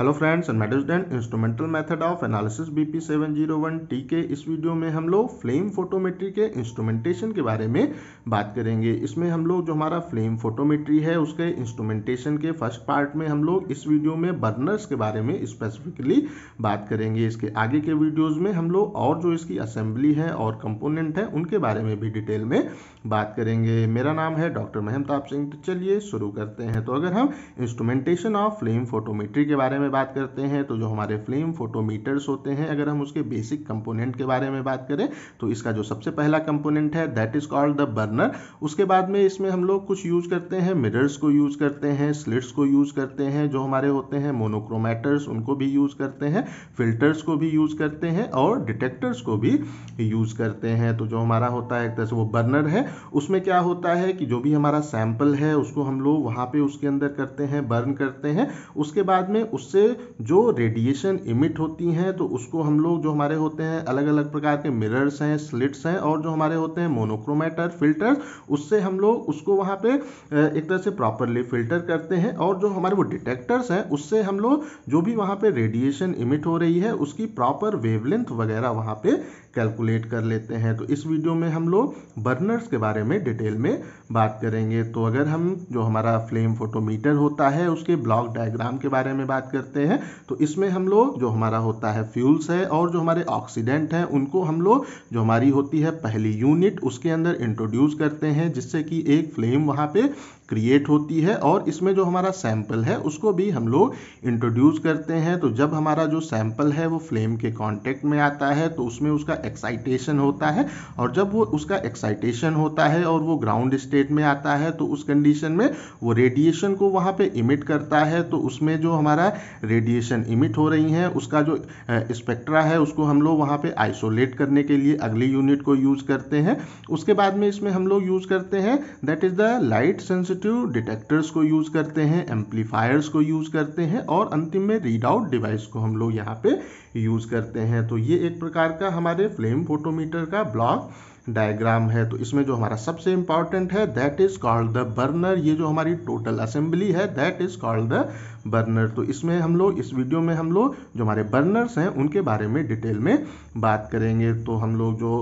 hello friends and dent instrumental method of analysis BP 701 के इस video में हम लोग फ्लेम फोटोमेट्री के इंस्ट्रूमेंटेशन के बारे में बात करेंगे इसमें हम लोग जो हमारा फ्लेम फोटोमेट्री है उसके इंस्ट्रूमेंटेशन के फर्स्ट पार्ट में हम लोग इस वीडियो में बर्नर्स के बारे में स्पेसिफिकली बात करेंगे इसके आगे के वीडियोज़ में हम लोग और जो इसकी असेंबली है और कंपोनेंट है उनके बारे में भी डिटेल में बात करेंगे मेरा नाम है डॉक्टर महमताप सिंह तो चलिए शुरू करते हैं तो अगर हम इंस्ट्रूमेंटेशन ऑफ फ्लेम फोटोमेट्री के बारे में में बात करते हैं तो जो हमारे फ्लेम फोटोमीटर्स होते हैं अगर हम उसके बेसिक कंपोनेंट के बारे में बात करें तो इसका जो सबसे पहला कंपोनेंट है that is called the burner उसके बाद में इसमें हम लोग कुछ यूज करते हैं मिरर्स को यूज करते हैं स्लिट्स को यूज करते हैं जो हमारे होते हैं मोनोक्रोमैटर्स उनको भी यूज करते हैं फिल्टर्स को भी यूज करते हैं और डिटेक्टर्स को भी यूज करते हैं तो जो हमारा होता है एक तरह से वो बर्नर है उसमें क्या होता है कि जो भी हमारा सैंपल है उसको हम लोग वहां पे उसके अंदर करते हैं बर्न करते हैं उसके बाद में उस उससे जो रेडिएशन इमिट होती हैं तो उसको हम लोग जो हमारे होते हैं अलग अलग प्रकार के मिरर्स हैं स्लिट्स हैं और जो हमारे होते हैं मोनोक्रोमेटर फिल्टर उससे हम लोग उसको वहाँ पे एक तरह से प्रॉपरली फिल्टर करते हैं और जो हमारे वो डिटेक्टर्स हैं उससे हम लोग जो भी वहाँ पे रेडिएशन इमिट हो रही है उसकी प्रॉपर वेवलेंथ वगैरह वहाँ पे कैलकुलेट कर लेते हैं तो इस वीडियो में हम लोग बर्नर्स के बारे में डिटेल में बात करेंगे तो अगर हम जो हमारा फ्लेम फोटोमीटर होता है उसके ब्लॉक डायग्राम के बारे में बात करते हैं तो इसमें हम लोग जो हमारा होता है फ्यूल्स है और जो हमारे ऑक्सीडेंट हैं उनको हम लोग जो हमारी होती है पहली यूनिट उसके अंदर इंट्रोड्यूस करते हैं जिससे कि एक फ्लेम वहाँ पर क्रिएट होती है और इसमें जो हमारा सैंपल है उसको भी हम लोग इंट्रोड्यूस करते हैं तो जब हमारा जो सैंपल है वो फ्लेम के कांटेक्ट में आता है तो उसमें उसका एक्साइटेशन होता है और जब वो उसका एक्साइटेशन होता है और वो ग्राउंड स्टेट में आता है तो उस कंडीशन में वो रेडिएशन को वहाँ पे इमिट करता है तो उसमें जो हमारा रेडिएशन इमिट हो रही है उसका जो स्पेक्ट्रा है उसको हम लोग वहाँ पर आइसोलेट करने के लिए अगली यूनिट को यूज़ करते हैं उसके बाद में इसमें हम लोग यूज़ करते हैं that is the light sensitive detectors को यूज़ करते हैं एम्पलीफायर्स को यूज़ करते हैं और अंतिम में रीड आउट डिवाइस को हम लोग यहाँ पे यूज़ करते हैं तो ये एक प्रकार का हमारे फ्लेम फोटोमीटर का ब्लॉक डायग्राम है तो इसमें जो हमारा सबसे इंपॉर्टेंट है that is called the burner ये जो हमारी टोटल असेंबली है that is called the burner तो इसमें हम लोग इस वीडियो में हम लोग जो हमारे बर्नर्स हैं उनके बारे में डिटेल में बात करेंगे तो हम लोग जो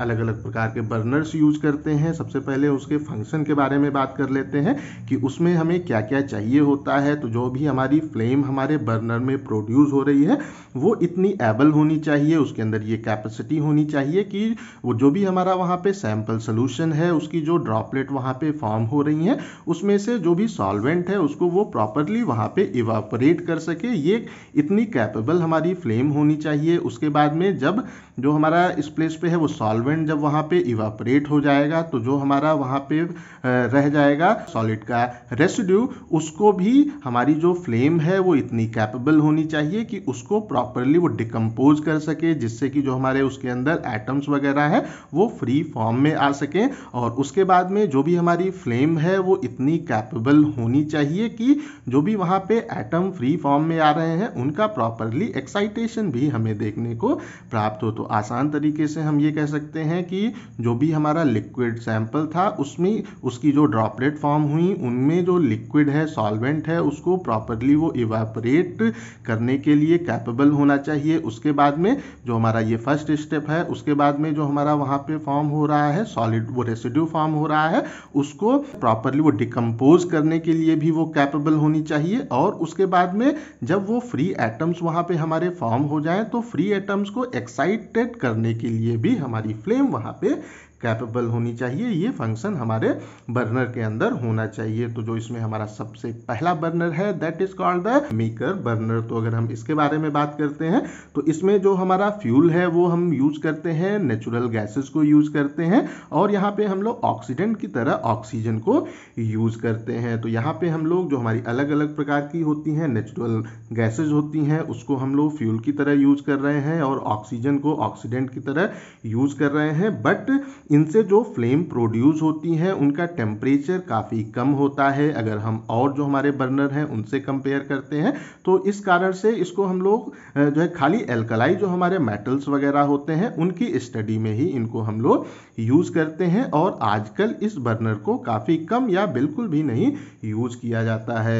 अलग अलग प्रकार के बर्नर्स यूज करते हैं सबसे पहले उसके फंक्शन के बारे में बात कर लेते हैं कि उसमें हमें क्या क्या चाहिए होता है तो जो भी हमारी फ्लेम हमारे बर्नर में प्रोड्यूस हो रही है वो इतनी एबल होनी चाहिए उसके अंदर ये कैपेसिटी होनी चाहिए कि वो जो भी हमारा वहाँ पे सैम्पल सोल्यूशन है उसकी जो ड्रॉपलेट वहाँ पे फॉर्म हो रही हैं उसमें से जो भी सॉल्वेंट है उसको वो प्रॉपरली वहाँ पे इवापोरेट कर सके ये इतनी कैपेबल हमारी फ्लेम होनी चाहिए उसके बाद में जब जो हमारा इस प्लेस पे है वो सॉल्वेंट जब वहाँ पे इवापरेट हो जाएगा तो जो हमारा वहाँ पे रह जाएगा सॉलिड का रेसिड्यू उसको भी हमारी जो फ्लेम है वो इतनी कैपेबल होनी चाहिए कि उसको प्रॉपरली वो डिकम्पोज कर सके जिससे कि जो हमारे उसके अंदर एटम्स वगैरह है वो फ्री फॉर्म में आ सकें और उसके बाद में जो भी हमारी फ्लेम है वो इतनी कैपेबल होनी चाहिए कि जो भी वहाँ पे एटम फ्री फॉर्म में आ रहे हैं उनका प्रॉपरली एक्साइटेशन भी हमें देखने को प्राप्त हो तो तो आसान तरीके से हम ये कह सकते हैं कि जो भी हमारा लिक्विड सैंपल था उसमें उसकी जो ड्रॉपलेट फॉर्म हुई उनमें जो लिक्विड है सॉल्वेंट है उसको प्रॉपरली वो इवेपरेट करने के लिए कैपेबल होना चाहिए उसके बाद में जो हमारा ये फर्स्ट स्टेप है उसके बाद में जो हमारा वहाँ पे फॉर्म हो रहा है सॉलिड वो रेसिड्यू फॉर्म हो रहा है उसको प्रॉपरली वो डिकम्पोज करने के लिए भी वो कैपेबल होनी चाहिए और उसके बाद में जब वो फ्री एटम्स वहाँ पे हमारे फॉर्म हो जाए तो फ्री एटम्स को एक्साइट डिटेक्टेड करने के लिए भी हमारी फ्लेम वहाँ पे कैपेबल होनी चाहिए ये फंक्शन हमारे बर्नर के अंदर होना चाहिए तो जो इसमें हमारा सबसे पहला बर्नर है that is called the maker burner तो अगर हम इसके बारे में बात करते हैं तो इसमें जो हमारा फ्यूल है वो हम यूज करते हैं नेचुरल गैसेस को यूज करते हैं और यहाँ पे हम लोग ऑक्सीडेंट की तरह ऑक्सीजन को यूज करते हैं तो यहाँ पे हम लोग जो हमारी अलग अलग प्रकार की होती हैं नेचुरल गैसेज होती हैं उसको हम लोग फ्यूल की तरह यूज कर रहे हैं और ऑक्सीजन को ऑक्सीडेंट की तरह यूज कर रहे हैं बट इनसे जो फ्लेम प्रोड्यूस होती है उनका टेम्परेचर काफ़ी कम होता है अगर हम और जो हमारे बर्नर हैं उनसे कंपेयर करते हैं तो इस कारण से इसको हम लोग जो है खाली एल्कलाई जो हमारे मेटल्स वगैरह होते हैं उनकी स्टडी में ही इनको हम लोग यूज़ करते हैं और आजकल इस बर्नर को काफ़ी कम या बिल्कुल भी नहीं यूज़ किया जाता है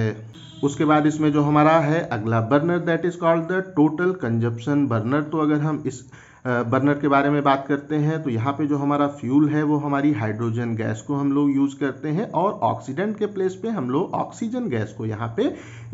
उसके बाद इसमें जो हमारा है अगला burner that is called the total consumption burner तो अगर हम इस बर्नर के बारे में बात करते हैं तो यहाँ पे जो हमारा फ्यूल है वो हमारी हाइड्रोजन गैस को हम लोग यूज़ करते हैं और ऑक्सीडेंट के प्लेस पे हम लोग ऑक्सीजन गैस को यहाँ पे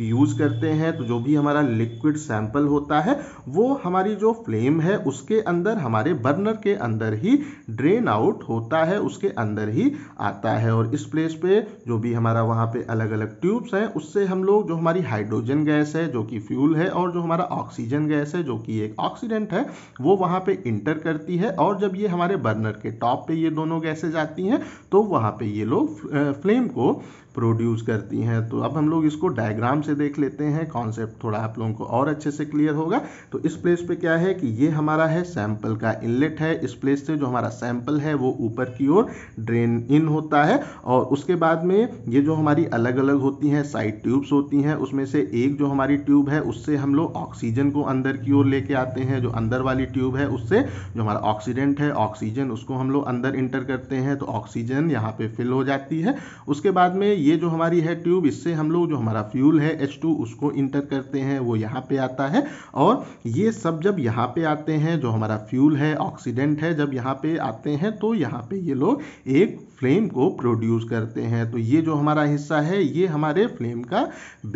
यूज़ करते हैं तो जो भी हमारा लिक्विड सैंपल होता है वो हमारी जो फ्लेम है उसके अंदर हमारे बर्नर के अंदर ही ड्रेन आउट होता है उसके अंदर ही आता है और इस प्लेस पर जो भी हमारा वहाँ पर अलग अलग ट्यूब्स हैं उससे हम लोग जो हमारी हाइड्रोजन गैस है जो कि फ्यूल है और जो हमारा ऑक्सीजन गैस है जो कि एक ऑक्सीडेंट है वो वहाँ वहाँ पे इंटर करती है और जब ये हमारे बर्नर के टॉप पे ये दोनों गैसेज आती हैं तो वहाँ पे ये लोग फ्लेम को प्रोड्यूस करती हैं तो अब हम लोग इसको डायग्राम से देख लेते हैं कॉन्सेप्ट थोड़ा आप लोगों को और अच्छे से क्लियर होगा तो इस प्लेस पे क्या है कि ये हमारा है सैंपल का इनलेट है इस प्लेस से जो हमारा सैंपल है वो ऊपर की ओर ड्रेन इन होता है और उसके बाद में ये जो हमारी अलग अलग होती हैं साइड ट्यूब्स होती हैं उसमें से एक जो हमारी ट्यूब है उससे हम लोग ऑक्सीजन को अंदर की ओर लेके आते हैं जो अंदर वाली ट्यूब है उससे जो हमारा ऑक्सीडेंट है ऑक्सीजन उसको हम लोग अंदर इंटर करते हैं तो ऑक्सीजन यहाँ पे फिल हो जाती है उसके बाद में ये जो हमारी है ट्यूब इससे हम लोग जो हमारा फ्यूल है एच टू उसको इंटर करते हैं वो यहाँ पे आता है और ये सब जब यहाँ पे आते हैं जो हमारा फ्यूल है ऑक्सीडेंट है जब यहाँ पे आते हैं तो यहाँ पे ये लोग एक फ्लेम को प्रोड्यूस करते हैं तो ये जो हमारा हिस्सा है ये हमारे फ्लेम का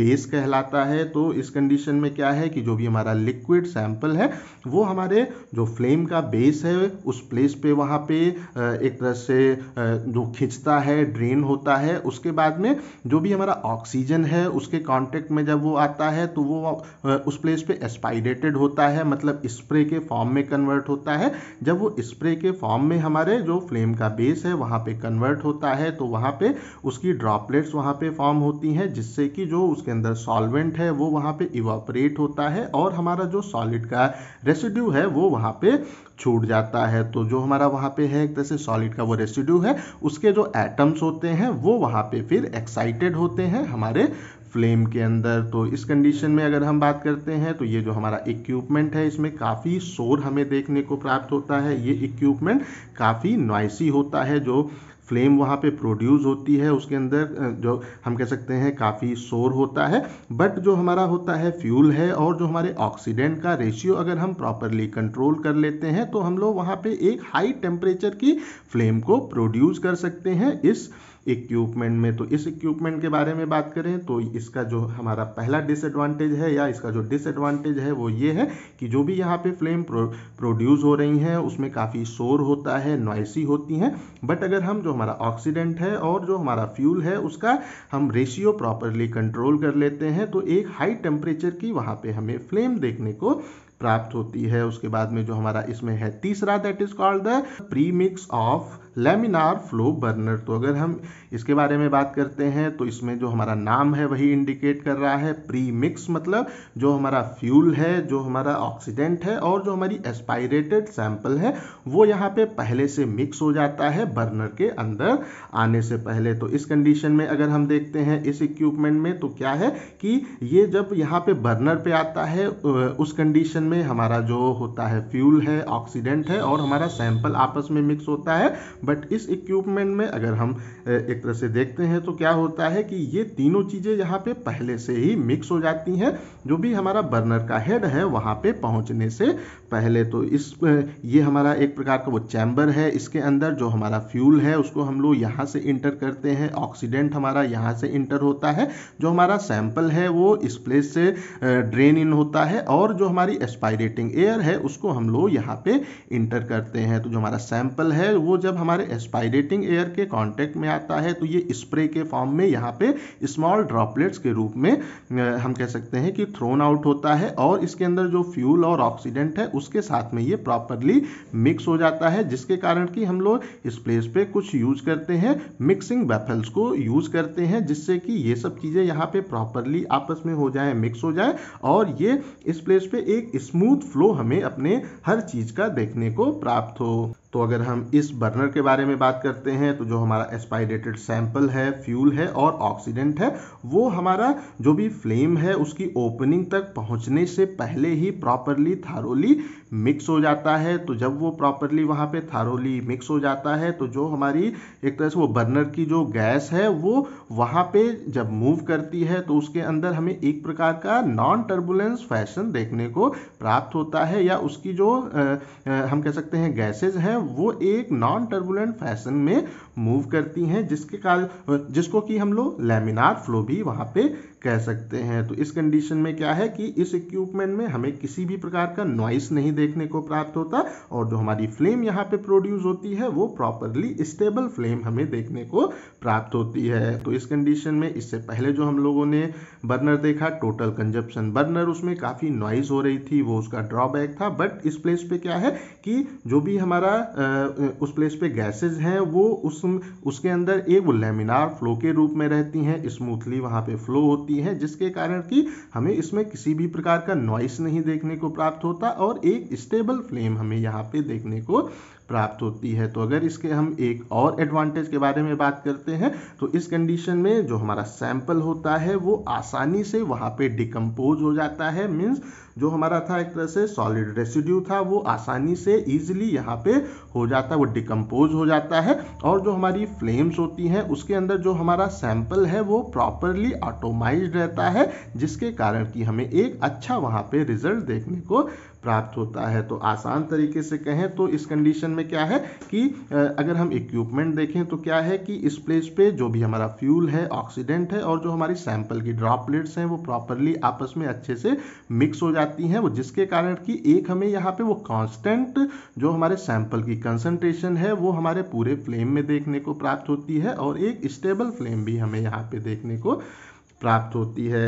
बेस कहलाता है तो इस कंडीशन में क्या है कि जो भी हमारा लिक्विड सैंपल है वो हमारे जो फ्लेम का बेस है उस प्लेस पे वहाँ पे एक तरह से जो खिंचता है ड्रेन होता है उसके बाद में जो भी हमारा ऑक्सीजन है उसके कॉन्टेक्ट में जब वो आता है तो वो उस प्लेस पे एस्पाइडेटेड होता है मतलब स्प्रे के फॉर्म में कन्वर्ट होता है जब वो स्प्रे के फॉर्म में हमारे जो फ्लेम का बेस है वहाँ पे कन्वर्ट कन्वर्ट होता है तो वहाँ पे उसकी ड्रॉपलेट्स वहाँ पे फॉर्म होती हैं जिससे कि जो उसके अंदर सॉल्वेंट है वो वहाँ पे इवापरेट होता है और हमारा जो सॉलिड का रेसिड्यू है वो वहाँ पे छूट जाता है तो जो हमारा वहाँ पे है एक तरह से सॉलिड का वो रेसिड्यू है उसके जो एटम्स होते हैं वो वहाँ पे फिर एक्साइटेड होते हैं हमारे फ्लेम के अंदर तो इस कंडीशन में अगर हम बात करते हैं तो ये जो हमारा इक्विपमेंट है इसमें काफ़ी शोर हमें देखने को प्राप्त होता है ये इक्विपमेंट काफ़ी नॉइसी होता है जो फ्लेम वहाँ पे प्रोड्यूस होती है उसके अंदर जो हम कह सकते हैं काफ़ी शोर होता है बट जो हमारा होता है फ्यूल है और जो हमारे ऑक्सीडेंट का रेशियो अगर हम प्रॉपरली कंट्रोल कर लेते हैं तो हम लोग वहाँ पे एक हाई टेम्परेचर की फ्लेम को प्रोड्यूस कर सकते हैं इस इक्विपमेंट में तो इस इक्विपमेंट के बारे में बात करें तो इसका जो हमारा पहला डिसएडवांटेज है या इसका जो डिसएडवांटेज है वो ये है कि जो भी यहाँ पे फ्लेम प्रो, प्रोड्यूस हो रही हैं उसमें काफ़ी शोर होता है नॉइसी होती हैं बट अगर हम जो हमारा ऑक्सीडेंट है और जो हमारा फ्यूल है उसका हम रेशियो प्रॉपरली कंट्रोल कर लेते हैं तो एक हाई टेम्परेचर की वहाँ पर हमें फ्लेम देखने को प्राप्त होती है उसके बाद में जो हमारा इसमें है तीसरा that is called the premix of laminar flow burner तो अगर हम इसके बारे में बात करते हैं तो इसमें जो हमारा नाम है वही इंडिकेट कर रहा है प्री मिक्स मतलब जो हमारा फ्यूल है जो हमारा ऑक्सीडेंट है और जो हमारी एस्पायरेटेड सैंपल है वो यहाँ पे पहले से मिक्स हो जाता है बर्नर के अंदर आने से पहले तो इस कंडीशन में अगर हम देखते हैं इस इक्विपमेंट में तो क्या है कि ये जब यहाँ पे बर्नर पे आता है उस कंडीशन में हमारा जो होता है फ्यूल है ऑक्सीडेंट है और हमारा सैंपल आपस में मिक्स होता है बट इस इक्विपमेंट में अगर हम एक तरह से देखते हैं तो क्या होता है कि ये तीनों चीज़ें यहाँ पे पहले से ही मिक्स हो जाती हैं जो भी हमारा बर्नर का हेड है वहाँ पे पहुँचने से पहले तो इस ये हमारा एक प्रकार का वो चैम्बर है इसके अंदर जो हमारा फ्यूल है उसको हम लोग यहाँ से इंटर करते हैं ऑक्सीडेंट हमारा यहाँ से इंटर होता है जो हमारा सैंपल है वो इस प्लेस से ड्रेन इन होता है और जो हमारी एस्पायरेटिंग एयर है उसको हम लोग यहाँ पे इंटर करते हैं तो जो हमारा सैंपल है वो जब हमारा हमारे एस्पायरेटिंग एयर के कांटेक्ट में आता है तो ये स्प्रे के फॉर्म में यहाँ पे स्मॉल ड्रॉपलेट्स के रूप में हम कह सकते हैं कि थ्रोन आउट होता है और इसके अंदर जो फ्यूल और ऑक्सीडेंट है उसके साथ में ये प्रॉपरली मिक्स हो जाता है जिसके कारण कि हम लोग इस प्लेस पे कुछ यूज करते हैं मिक्सिंग वेफल्स को यूज करते हैं जिससे कि ये सब चीज़ें यहाँ पे प्रॉपरली आपस में हो जाए मिक्स हो जाए और ये इस प्लेस पे एक स्मूथ फ्लो हमें अपने हर चीज़ का देखने को प्राप्त हो तो अगर हम इस बर्नर के बारे में बात करते हैं तो जो हमारा एस्पायरेटेड सैंपल है फ्यूल है और ऑक्सीडेंट है वो हमारा जो भी फ्लेम है उसकी ओपनिंग तक पहुंचने से पहले ही प्रॉपरली थारोली मिक्स हो जाता है तो जब वो प्रॉपरली वहाँ पे थारोली मिक्स हो जाता है तो जो हमारी एक तरह से वो बर्नर की जो गैस है वो वहाँ पे जब मूव करती है तो उसके अंदर हमें एक प्रकार का नॉन टर्बुलेंस फैशन देखने को प्राप्त होता है या उसकी जो आ, आ, हम कह सकते हैं गैसेज हैं वो एक नॉन टर्बुलेंट फैशन में मूव करती हैं जिसके कारण जिसको कि हम लोग लेमिनार फ्लो भी वहाँ पे कह सकते हैं तो इस कंडीशन में क्या है कि इस इक्विपमेंट में हमें किसी भी प्रकार का नॉइस नहीं देखने को प्राप्त होता और जो हमारी फ्लेम यहाँ पे प्रोड्यूस होती है वो प्रॉपरली स्टेबल फ्लेम हमें देखने को प्राप्त होती है तो इस कंडीशन में इससे पहले जो हम लोगों ने बर्नर देखा टोटल कंजप्शन बर्नर उसमें काफ़ी नॉइज हो रही थी वो उसका ड्रॉबैक था बट इस प्लेस पे क्या है कि जो भी हमारा उस प्लेस पे गैसेज हैं वो उस उसके अंदर एक वो लेमिनार फ्लो के रूप में रहती हैं स्मूथली वहाँ पे फ्लो होती होती है जिसके कारण कि हमें इसमें किसी भी प्रकार का नॉइस नहीं देखने को प्राप्त होता और एक स्टेबल फ्लेम हमें यहाँ पे देखने को प्राप्त होती है तो अगर इसके हम एक और एडवांटेज के बारे में बात करते हैं तो इस कंडीशन में जो हमारा सैंपल होता है वो आसानी से वहाँ पे डिकम्पोज हो जाता है मीन्स जो हमारा था एक तरह से सॉलिड रेसिड्यू था वो आसानी से ईजिली यहाँ पे हो जाता है वो डिकम्पोज हो जाता है और जो हमारी फ्लेम्स होती हैं उसके अंदर जो हमारा सैंपल है वो प्रॉपरली ऑटोमाइज रहता है जिसके कारण कि हमें एक अच्छा वहाँ पे रिजल्ट देखने को प्राप्त होता है तो आसान तरीके से कहें तो इस कंडीशन में क्या है कि अगर हम इक्विपमेंट देखें तो क्या है कि इस प्लेस पे जो भी हमारा फ्यूल है ऑक्सीडेंट है और जो हमारी सैंपल की ड्रॉपलेट्स हैं वो प्रॉपरली आपस में अच्छे से मिक्स हो जाती हैं वो जिसके कारण कि एक हमें यहाँ पे वो कांस्टेंट जो हमारे सैंपल की कंसनट्रेशन है वो हमारे पूरे फ्लेम में देखने को प्राप्त होती है और एक स्टेबल फ्लेम भी हमें यहाँ पे देखने को प्राप्त होती है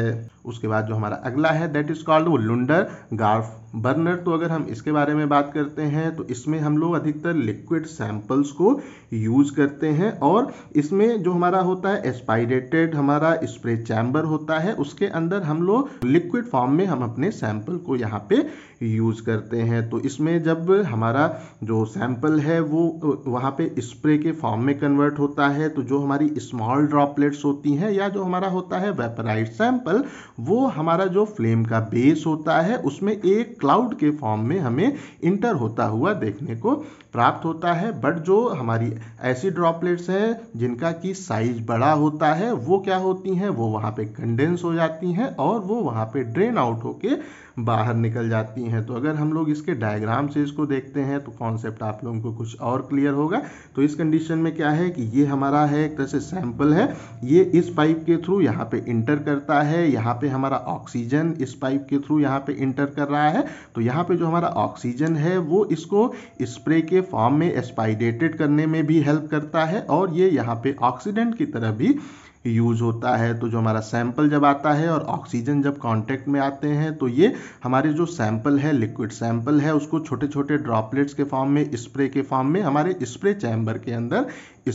उसके बाद जो हमारा अगला है दैट इज कॉल्ड वो लुंडर गार्फ बर्नर तो अगर हम इसके बारे में बात करते हैं तो इसमें हम लोग अधिकतर लिक्विड सैंपल्स को यूज करते हैं और इसमें जो हमारा होता है एस्पायरेटेड हमारा स्प्रे चैम्बर होता है उसके अंदर हम लोग लिक्विड फॉर्म में हम अपने सैंपल को यहाँ पे यूज करते हैं तो इसमें जब हमारा जो सैंपल है वो वहाँ पे स्प्रे के फॉर्म में कन्वर्ट होता है तो जो हमारी स्मॉल ड्रॉपलेट्स होती हैं या जो हमारा होता है वेपराइड सैंपल वो हमारा जो फ्लेम का बेस होता है उसमें एक क्लाउड के फॉर्म में हमें इंटर होता हुआ देखने को प्राप्त होता है बट जो हमारी ऐसी ड्रॉपलेट्स हैं जिनका कि साइज बड़ा होता है वो क्या होती हैं वो वहाँ पे कंडेंस हो जाती हैं और वो वहाँ पे ड्रेन आउट होके बाहर निकल जाती हैं तो अगर हम लोग इसके डायग्राम से इसको देखते हैं तो कॉन्सेप्ट आप लोगों को कुछ और क्लियर होगा तो इस कंडीशन में क्या है कि ये हमारा है एक तरह से सैम्पल है ये इस पाइप के थ्रू यहाँ पे इंटर करता है यहाँ पे हमारा ऑक्सीजन इस पाइप के थ्रू यहाँ पे इंटर कर रहा है तो यहाँ पे जो हमारा ऑक्सीजन है वो इसको स्प्रे के फॉर्म में एस्पाइडेटेड करने में भी हेल्प करता है और ये यहाँ पे ऑक्सीडेंट की तरह भी यूज़ होता है तो जो हमारा सैंपल जब आता है और ऑक्सीजन जब कांटेक्ट में आते हैं तो ये हमारे जो सैंपल है लिक्विड सैंपल है उसको छोटे छोटे ड्रॉपलेट्स के फॉर्म में स्प्रे के फॉर्म में हमारे स्प्रे चैम्बर के अंदर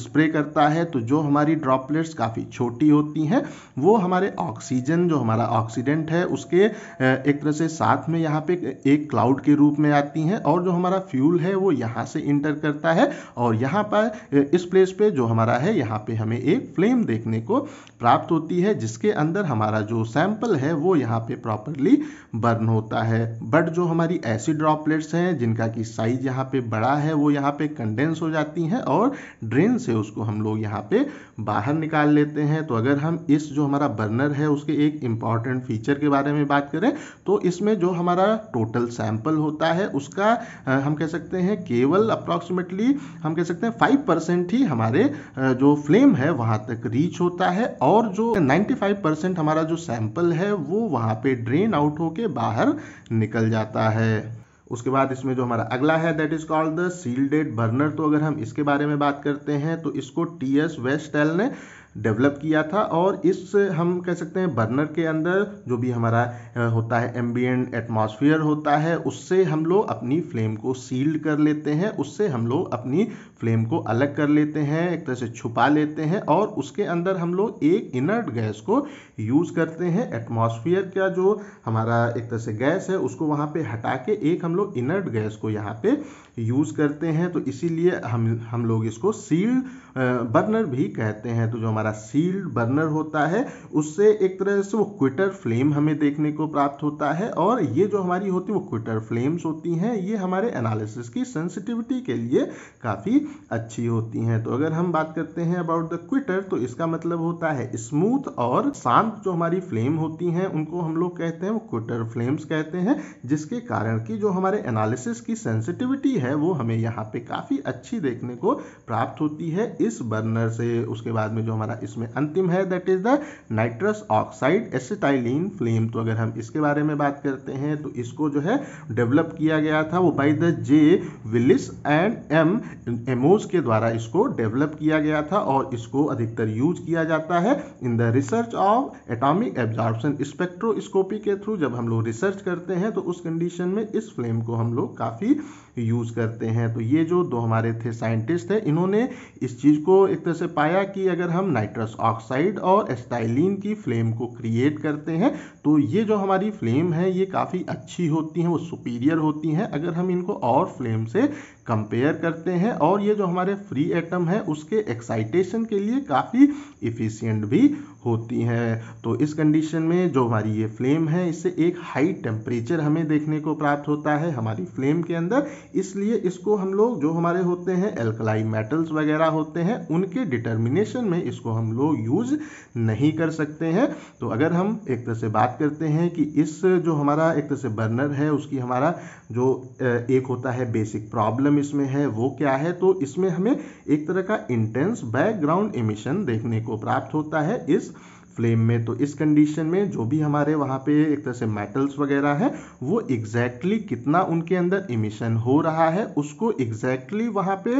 स्प्रे करता है तो जो हमारी ड्रॉपलेट्स काफ़ी छोटी होती हैं वो हमारे ऑक्सीजन जो हमारा ऑक्सीडेंट है उसके एक तरह से साथ में यहाँ पे एक क्लाउड के रूप में आती हैं और जो हमारा फ्यूल है वो यहाँ से इंटर करता है और यहाँ पर इस प्लेस पे जो हमारा है यहाँ पे हमें एक फ्लेम देखने को प्राप्त होती है जिसके अंदर हमारा जो सैंपल है वो यहाँ पे प्रॉपरली बर्न होता है बट जो हमारी ऐसी ड्रॉपलेट्स हैं जिनका कि साइज यहाँ पे बड़ा है वो यहाँ पे कंडेंस हो जाती हैं और ड्रेन से उसको हम लोग यहाँ पे बाहर निकाल लेते हैं तो अगर हम इस जो हमारा बर्नर है उसके एक इम्पॉर्टेंट फीचर के बारे में बात करें तो इसमें जो हमारा टोटल सैंपल होता है उसका हम कह सकते हैं केवल अप्रॉक्सीमेटली हम कह सकते हैं फाइव परसेंट ही हमारे जो फ्लेम है वहाँ तक रीच होता है और जो 95 परसेंट हमारा जो सैंपल है वो वहाँ पे ड्रेन आउट होके बाहर निकल जाता है उसके बाद इसमें जो हमारा अगला है that is called the shielded burner तो अगर हम इसके बारे में बात करते हैं तो इसको टी एस वेस्टेल ने डेवलप किया था और इस हम कह सकते हैं बर्नर के अंदर जो भी हमारा होता है एम्बियंट एटमॉस्फेयर होता है उससे हम लोग अपनी फ्लेम को सील्ड कर लेते हैं उससे हम लोग अपनी फ्लेम को अलग कर लेते हैं एक तरह से छुपा लेते हैं और उसके अंदर हम लोग एक इनर्ट गैस को यूज़ करते हैं एटमॉस्फेयर का जो हमारा एक तरह से गैस है उसको वहाँ पे हटा के एक हम लोग इनर्ट गैस को यहाँ पे यूज़ करते हैं तो इसीलिए हम हम लोग इसको सील्ड बर्नर भी कहते हैं तो जो हमारा सील्ड बर्नर होता है उससे एक तरह से वो क्विटर फ्लेम हमें देखने को प्राप्त होता है और ये जो हमारी होती है वो क्विटर फ्लेम्स होती हैं ये हमारे एनालिसिस की सेंसिटिविटी के लिए काफ़ी अच्छी होती हैं तो अगर हम बात करते हैं अबाउट द क्विटर तो इसका मतलब होता है स्मूथ और शांत जो हमारी फ्लेम होती हैं उनको हम लोग कहते हैं वो क्विटर फ्लेम्स कहते हैं जिसके कारण कि जो हमारे एनालिसिस की सेंसिटिविटी है वो हमें यहाँ पे काफ़ी अच्छी देखने को प्राप्त होती है इस बर्नर से उसके बाद में जो हमारा इसमें अंतिम है that is the nitrous oxide acetylene flame तो अगर हम इसके बारे में बात करते हैं तो इसको जो है डेवलप किया गया था वो by the J Willis and M M Demos के द्वारा इसको डेवलप किया गया था और इसको अधिकतर यूज किया जाता है in the research of atomic absorption spectroscopy के थ्रू जब हम लोग रिसर्च करते हैं तो उस कंडीशन में इस फ्लेम को हम लोग काफ़ी यूज़ करते हैं तो ये जो दो हमारे थे साइंटिस्ट थे इन्होंने इस चीज़ को एक तरह से पाया कि अगर हम नाइट्रस ऑक्साइड और एस्टाइलिन की फ्लेम को क्रिएट करते हैं तो ये जो हमारी फ्लेम है ये काफ़ी अच्छी होती हैं वो सुपीरियर होती हैं अगर हम इनको और फ्लेम से कंपेयर करते हैं और ये जो हमारे फ्री एटम है उसके एक्साइटेशन के लिए काफ़ी इफ़िशियंट भी होती हैं तो इस कंडीशन में जो हमारी ये फ्लेम है इससे एक हाई टेम्परेचर हमें देखने को प्राप्त होता है हमारी फ्लेम के अंदर इसलिए इसको हम लोग जो हमारे होते हैं एल्कलाई मेटल्स वगैरह होते हैं उनके डिटर्मिनेशन में इसको हम लोग यूज नहीं कर सकते हैं तो अगर हम एक तरह से बात करते हैं कि इस जो हमारा एक तरह से बर्नर है उसकी हमारा जो एक होता है बेसिक प्रॉब्लम इसमें है वो क्या है तो इसमें हमें एक तरह का इंटेंस बैकग्राउंड इमिशन देखने को प्राप्त होता है इस फ्लेम में तो इस कंडीशन में जो भी हमारे वहाँ पे एक तरह से मेटल्स वगैरह हैं वो एग्जैक्टली exactly कितना उनके अंदर इमिशन हो रहा है उसको एग्जैक्टली exactly वहाँ पे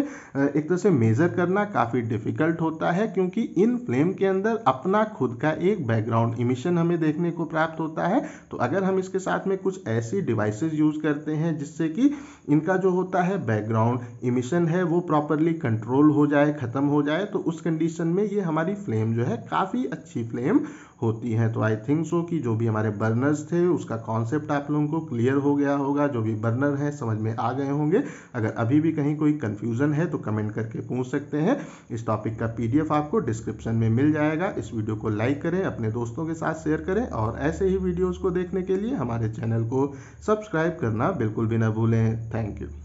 एक तरह से मेज़र करना काफ़ी डिफ़िकल्ट होता है क्योंकि इन फ्लेम के अंदर अपना खुद का एक बैकग्राउंड इमिशन हमें देखने को प्राप्त होता है तो अगर हम इसके साथ में कुछ ऐसी डिवाइसेज यूज़ करते हैं जिससे कि इनका जो होता है बैकग्राउंड इमिशन है वो प्रॉपरली कंट्रोल हो जाए ख़त्म हो जाए तो उस कंडीशन में ये हमारी फ्लेम जो है काफ़ी अच्छी फ्लेम फ्लेम होती है तो आई थिंक सो कि जो भी हमारे बर्नर्स थे उसका कॉन्सेप्ट आप लोगों को क्लियर हो गया होगा जो भी बर्नर है समझ में आ गए होंगे अगर अभी भी कहीं कोई कन्फ्यूज़न है तो कमेंट करके पूछ सकते हैं इस टॉपिक का पीडीएफ आपको डिस्क्रिप्शन में मिल जाएगा इस वीडियो को लाइक करें अपने दोस्तों के साथ शेयर करें और ऐसे ही वीडियोज़ को देखने के लिए हमारे चैनल को सब्सक्राइब करना बिल्कुल भी ना भूलें थैंक यू